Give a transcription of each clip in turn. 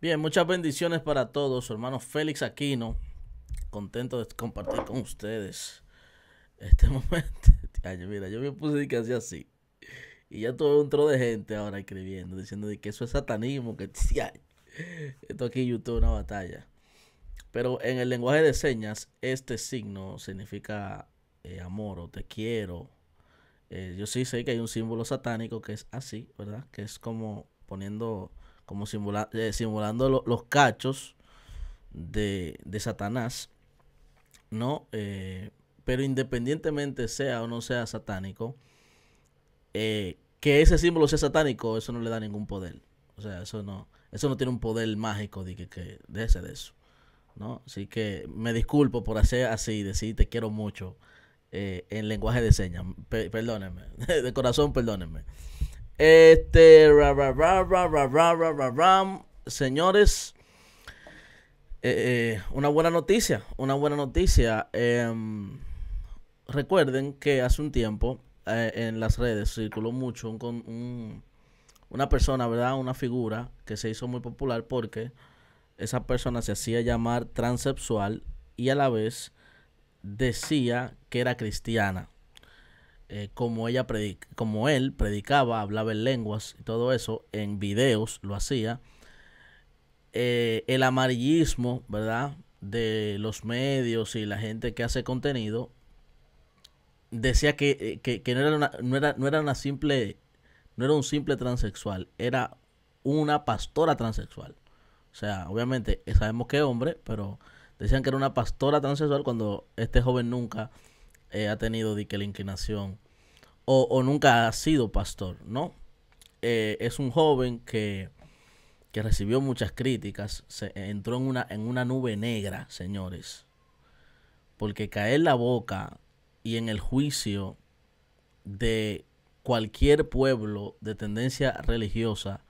Bien, muchas bendiciones para todos. Su hermano Félix Aquino, contento de compartir con ustedes este momento. Ay, mira, yo me puse que hacía así. Y ya tuve un tro de gente ahora escribiendo, diciendo de que eso es satanismo, que esto aquí YouTube una batalla. Pero en el lenguaje de señas, este signo significa eh, amor o te quiero. Eh, yo sí sé que hay un símbolo satánico que es así, ¿verdad? Que es como poniendo como eh, simulando los cachos de, de Satanás, ¿no? Eh, pero independientemente sea o no sea satánico, eh, que ese símbolo sea satánico, eso no le da ningún poder. O sea, eso no, eso no tiene un poder mágico de que, que de de eso. ¿no? Así que me disculpo por hacer así, decir te quiero mucho en lenguaje de señas. perdónenme, de corazón perdónenme. Este, ra, señores, una buena noticia, una buena noticia. Em, recuerden que hace un tiempo eh, en las redes circuló mucho un, una persona, ¿verdad? Una figura que se hizo muy popular porque esa persona se hacía llamar transexual y a la vez decía que era cristiana. Eh, como, ella como él predicaba, hablaba en lenguas y todo eso, en videos lo hacía. Eh, el amarillismo, ¿verdad? De los medios y la gente que hace contenido, decía que, eh, no, era no, era, no era una simple, no era un simple transexual, era una pastora transexual. O sea, obviamente sabemos que hombre, pero decían que era una pastora transexual cuando este joven nunca eh, ha tenido de que la inclinación o, o, nunca ha sido pastor, ¿no? Eh, es un joven que, que recibió muchas críticas, se entró en una, en una nube negra, señores, porque caer la boca y en el juicio de cualquier pueblo de tendencia religiosa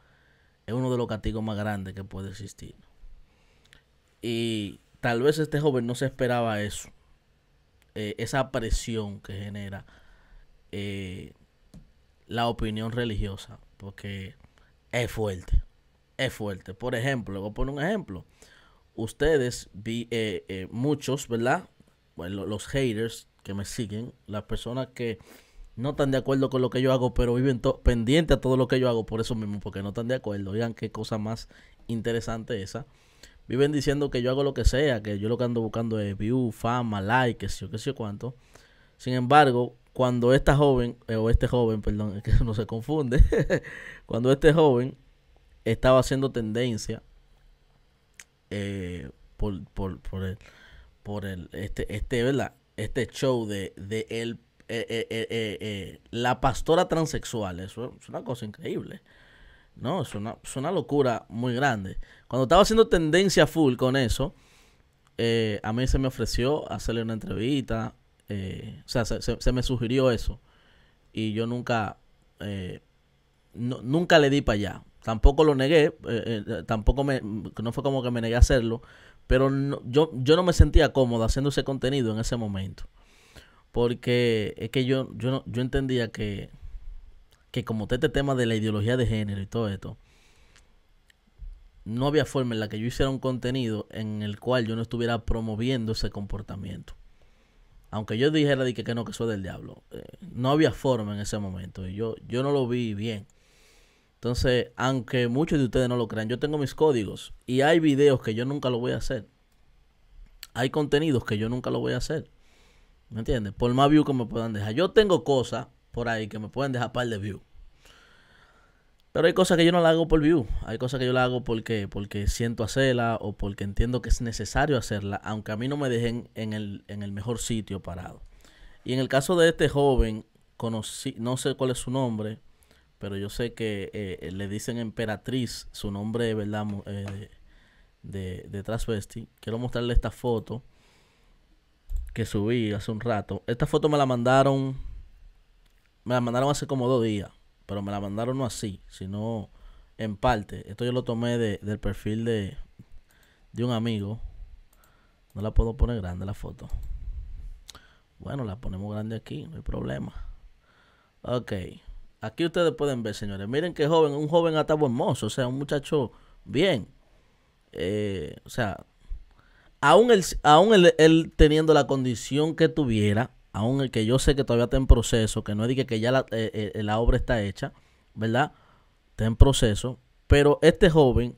es uno de los castigos más grandes que puede existir. Y tal vez este joven no se esperaba eso. Eh, esa presión que genera eh, la opinión religiosa, porque es fuerte, es fuerte. Por ejemplo, voy a poner un ejemplo. Ustedes, vi, eh, muchos, ¿verdad? Bueno, los haters que me siguen, las personas que no están de acuerdo con lo que yo hago, pero viven pendiente a todo lo que yo hago, por eso mismo, porque no están de acuerdo. Oigan qué cosa más interesante esa viven diciendo que yo hago lo que sea, que yo lo que ando buscando es view, fama, like, qué sé yo, qué sé cuánto. Sin embargo, cuando esta joven, eh, o este joven, perdón, es que no se confunde, cuando este joven estaba haciendo tendencia eh, por, por, por, el, por el, este, este, ¿verdad? Este show de, de eh, eh, la pastora transexual, es una cosa increíble. No, es una, locura muy grande. Cuando estaba haciendo tendencia full con eso, eh, a mí se me ofreció hacerle una entrevista. Eh, o sea, se, me sugirió eso. Y yo nunca, eh, nunca le di para allá. Tampoco lo negué, tampoco me, no fue como que me negué a hacerlo, pero yo, yo no me sentía cómodo haciendo ese contenido en ese momento. Porque es que yo, yo, yo entendía que que como este tema de la ideología de género y todo esto, no había forma en la que yo hiciera un contenido en el cual yo no estuviera promoviendo ese comportamiento. Aunque yo dijera de que, que no, que soy del diablo. Eh, no había forma en ese momento. Y yo, yo no lo vi bien. Entonces, aunque muchos de ustedes no lo crean, yo tengo mis códigos. Y hay videos que yo nunca lo voy a hacer. Hay contenidos que yo nunca lo voy a hacer. ¿Me entiendes? Por más views que me puedan dejar. Yo tengo cosas por ahí que me pueden dejar par de view Pero hay cosas que yo no la hago por view. Hay cosas que yo la hago porque, porque siento hacerla o porque entiendo que es necesario hacerla, aunque a mí no me dejen en el, en el mejor sitio parado. Y en el caso de este joven, no sé cuál es su nombre, pero yo sé que eh, le dicen emperatriz, su nombre ¿verdad? Eh, de, de transvesti. Quiero mostrarle esta foto que subí hace un rato. Esta foto me la mandaron me la mandaron hace como dos días, pero me la mandaron no así, sino en parte. Esto yo lo tomé del perfil de, un amigo. No la puedo poner grande la foto. Bueno, la ponemos grande aquí, no hay problema. Ok. Aquí ustedes pueden ver, señores. Miren qué joven, un joven buen hermoso. O sea, un muchacho bien. Eh, o sea, aún, aún él teniendo la condición que tuviera, aún el que yo sé que todavía está en proceso, que no es que ya la, eh, eh, eh, la obra está hecha, ¿verdad? Está en proceso. Pero este joven,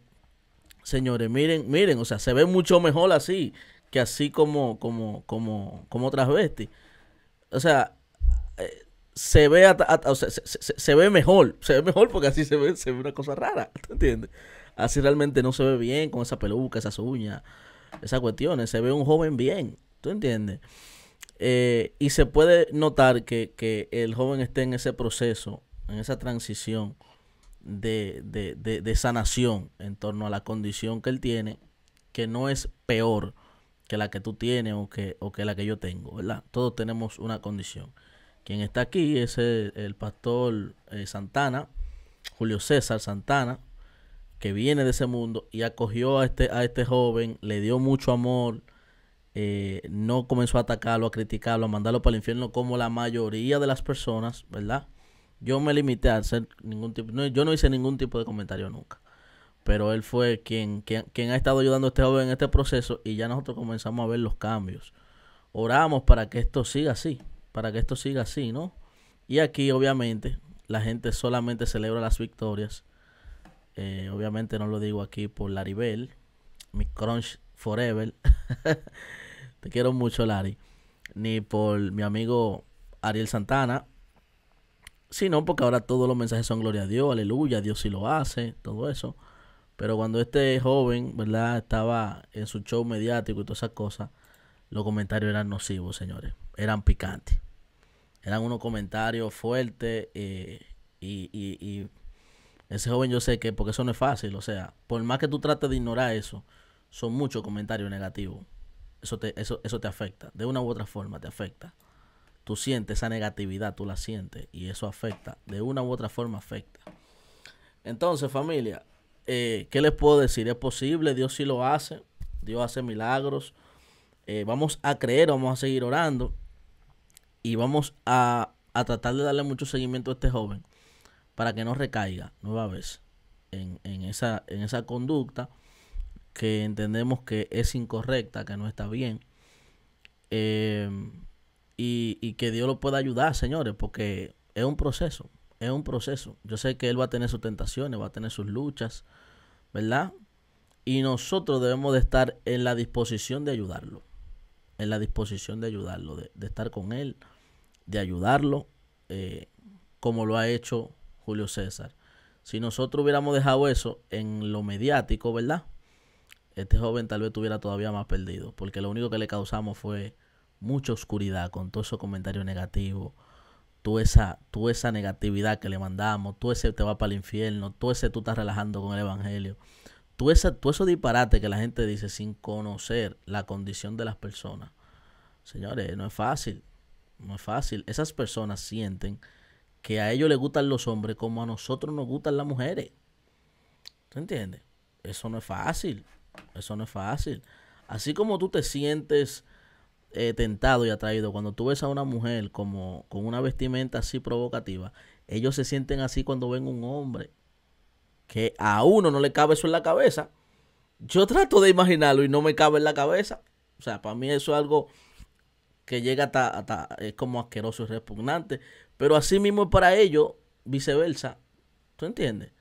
señores, miren, miren, o sea, se ve mucho mejor así que así como, como, como, como transvesti. O sea, se ve, o sea, se, ve mejor, se ve mejor porque así se ve, se ve una cosa rara, ¿tú entiendes? Así realmente no se ve bien con esa peluca, esas uñas, esas cuestiones, se ve un joven bien, ¿tú entiendes? Eh, y se puede notar que, el joven esté en ese proceso, en esa transición de, de, sanación en torno a la condición que él tiene, que no es peor que la que tú tienes o que, o que la que yo tengo, ¿verdad? Todos tenemos una condición. Quien está aquí es el, pastor eh, Santana, Julio César Santana, que viene de ese mundo y acogió a este, a este joven, le dio mucho amor, eh, no comenzó a atacarlo, a criticarlo, a mandarlo para el infierno como la mayoría de las personas, ¿verdad? Yo me limité a hacer ningún tipo, yo no hice ningún tipo de comentario nunca. Pero él fue quien, quien, ha estado ayudando a este joven en este proceso y ya nosotros comenzamos a ver los cambios. Oramos para que esto siga así, para que esto siga así, ¿no? Y aquí obviamente la gente solamente celebra las victorias. Eh, obviamente no lo digo aquí por Laribel, mi crunch forever. Te quiero mucho, Larry. Ni por mi amigo Ariel Santana. Sino porque ahora todos los mensajes son gloria a Dios, aleluya, Dios sí lo hace, todo eso. Pero cuando este joven, ¿verdad? Estaba en su show mediático y todas esas cosas, los comentarios eran nocivos, señores. Eran picantes. Eran unos comentarios fuertes eh, y, y, y ese joven yo sé que, porque eso no es fácil, o sea, por más que tú trates de ignorar eso, son muchos comentarios negativos eso te, afecta. De una u otra forma te afecta. Tú sientes esa negatividad, tú la sientes y eso afecta. De una u otra forma afecta. Entonces, familia, eh, ¿qué les puedo decir? Es posible, Dios sí lo hace. Dios hace milagros. Eh, vamos a creer, vamos a seguir orando y vamos a, tratar de darle mucho seguimiento a este joven para que no recaiga nueva vez en, esa, en esa conducta que entendemos que es incorrecta, que no está bien. Eh, y, que Dios lo pueda ayudar, señores, porque es un proceso, es un proceso. Yo sé que Él va a tener sus tentaciones, va a tener sus luchas, ¿verdad? Y nosotros debemos de estar en la disposición de ayudarlo, en la disposición de ayudarlo, de, estar con Él, de ayudarlo, eh, como lo ha hecho Julio César. Si nosotros hubiéramos dejado eso en lo mediático, ¿verdad? este joven tal vez estuviera todavía más perdido, porque lo único que le causamos fue mucha oscuridad con todos esos comentarios negativos, toda esa, toda esa negatividad que le mandamos, tú ese te va para el infierno, tú ese tú estás relajando con el evangelio, tú ese, todo eso disparate que la gente dice sin conocer la condición de las personas. Señores, no es fácil, no es fácil. Esas personas sienten que a ellos les gustan los hombres como a nosotros nos gustan las mujeres. ¿Tú entiendes? Eso no es fácil. Eso no es fácil. Así como tú te sientes eh, tentado y atraído cuando tú ves a una mujer como con una vestimenta así provocativa, ellos se sienten así cuando ven un hombre que a uno no le cabe eso en la cabeza. Yo trato de imaginarlo y no me cabe en la cabeza. O sea, para mí eso es algo que llega hasta es como asqueroso y repugnante. Pero así mismo es para ellos, viceversa. ¿Tú entiendes?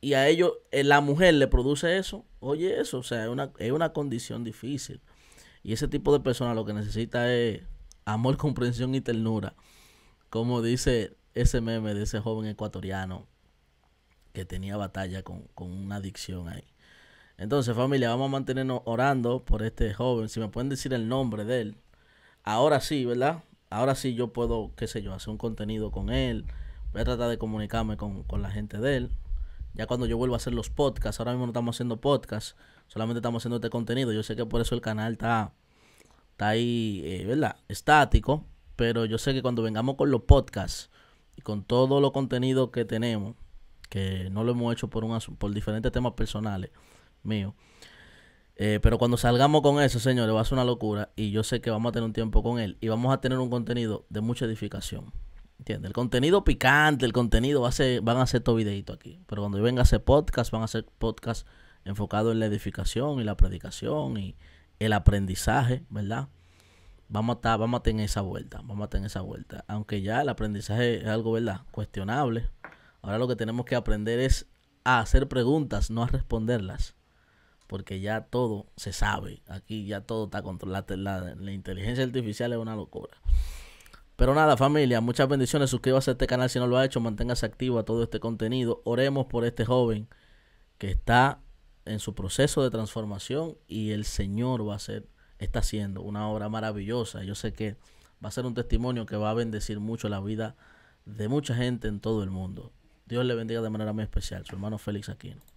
y a ellos, eh, la mujer le produce eso, oye eso, o sea, es una, es una condición difícil. Y ese tipo de personas lo que necesita es amor, comprensión y ternura. Como dice ese meme de ese joven ecuatoriano que tenía batalla con, con una adicción ahí. Entonces, familia, vamos a mantenernos orando por este joven. Si me pueden decir el nombre de él. Ahora sí, ¿verdad? Ahora sí yo puedo, qué sé yo, hacer un contenido con él. Voy a tratar de comunicarme con, con la gente de él ya cuando yo vuelva a hacer los podcasts, ahora mismo no estamos haciendo podcasts, solamente estamos haciendo este contenido. Yo sé que por eso el canal está, está ahí, eh, ¿verdad? Estático, pero yo sé que cuando vengamos con los podcasts y con todo lo contenido que tenemos, que no lo hemos hecho por, un por diferentes temas personales míos, eh, pero cuando salgamos con eso, señores, va a ser una locura y yo sé que vamos a tener un tiempo con él y vamos a tener un contenido de mucha edificación. ¿Entiendes? El contenido picante, el contenido, va a ser, van a hacer todo videito aquí. Pero cuando yo venga a hacer podcast, van a hacer podcast enfocado en la edificación y la predicación y el aprendizaje, ¿verdad? Vamos a vamos a tener esa vuelta, vamos a tener esa vuelta. Aunque ya el aprendizaje es algo, ¿verdad? Cuestionable. Ahora lo que tenemos que aprender es a hacer preguntas, no a responderlas. Porque ya todo se sabe. Aquí ya todo está controlado. la inteligencia artificial es una locura. Pero nada, familia, muchas bendiciones. Suscríbase a este canal si no lo ha hecho. Manténgase activo a todo este contenido. Oremos por este joven que está en su proceso de transformación y el Señor va a ser, está haciendo una obra maravillosa. Yo sé que va a ser un testimonio que va a bendecir mucho la vida de mucha gente en todo el mundo. Dios le bendiga de manera muy especial. Su hermano Félix Aquino.